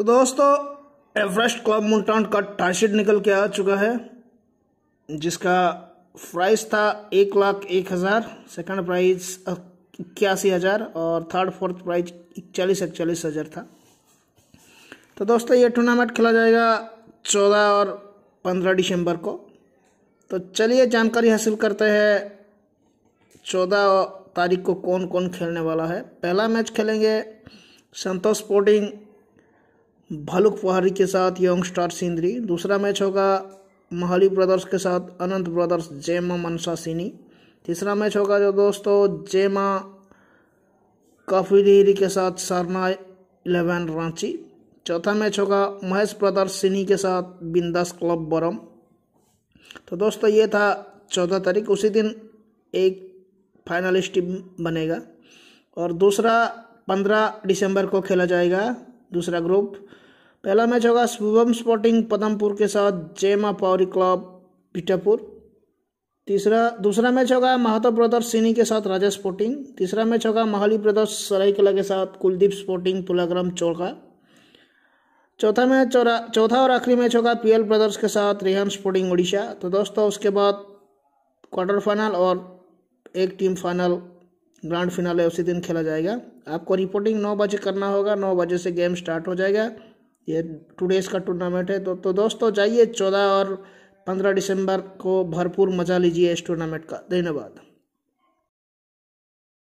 तो दोस्तों Everest club Multan का टाइशीट निकल के आ चुका है जिसका प्राइस था एक लाख एक हज़ार सेकेंड प्राइज इक्यासी हज़ार और थर्ड फोर्थ प्राइज इकचालीस इकचालीस हज़ार था तो दोस्तों ये टूर्नामेंट खेला जाएगा चौदह और पंद्रह दिसंबर को तो चलिए जानकारी हासिल करते हैं चौदह तारीख को कौन कौन खेलने वाला है पहला मैच खेलेंगे संतोष स्पोर्टिंग भालुक पहाड़ी के साथ यंग स्टार सिंदरी दूसरा मैच होगा महाली ब्रदर्स के साथ अनंत ब्रदर्स जयमा मनसा सिनी तीसरा मैच होगा जो दोस्तों जेमा काफी डिहरी के साथ सरना इलेवन रांची चौथा मैच होगा महेश ब्रदर्स सिनी के साथ बिंदास क्लब बरम तो दोस्तों ये था चौदह तारीख उसी दिन एक फाइनलिस्ट टीम बनेगा और दूसरा पंद्रह दिसंबर को खेला जाएगा दूसरा ग्रुप पहला मैच होगा शुभम स्पोर्टिंग पदमपुर के साथ जेमा पावरी क्लब पीटापुर तीसरा दूसरा मैच होगा महतो ब्रदर्स सिनी के साथ राजा स्पोर्टिंग तीसरा मैच होगा महाली ब्रदर्स सरायकला के साथ कुलदीप स्पोर्टिंग तुलाग्राम चौका चौथा मैच और चौथा और आखिरी मैच होगा पीएल ब्रदर्स के साथ रेहन स्पोर्टिंग उड़ीसा तो दोस्तों उसके बाद क्वार्टर फाइनल और एक टीम फाइनल ग्रांड फिनाले उसी दिन खेला जाएगा आपको रिपोर्टिंग नौ बजे करना होगा नौ बजे से गेम स्टार्ट हो जाएगा ये टू डेज़ का टूर्नामेंट है तो तो दोस्तों जाइए चौदह और पंद्रह दिसंबर को भरपूर मज़ा लीजिए इस टूर्नामेंट का धन्यवाद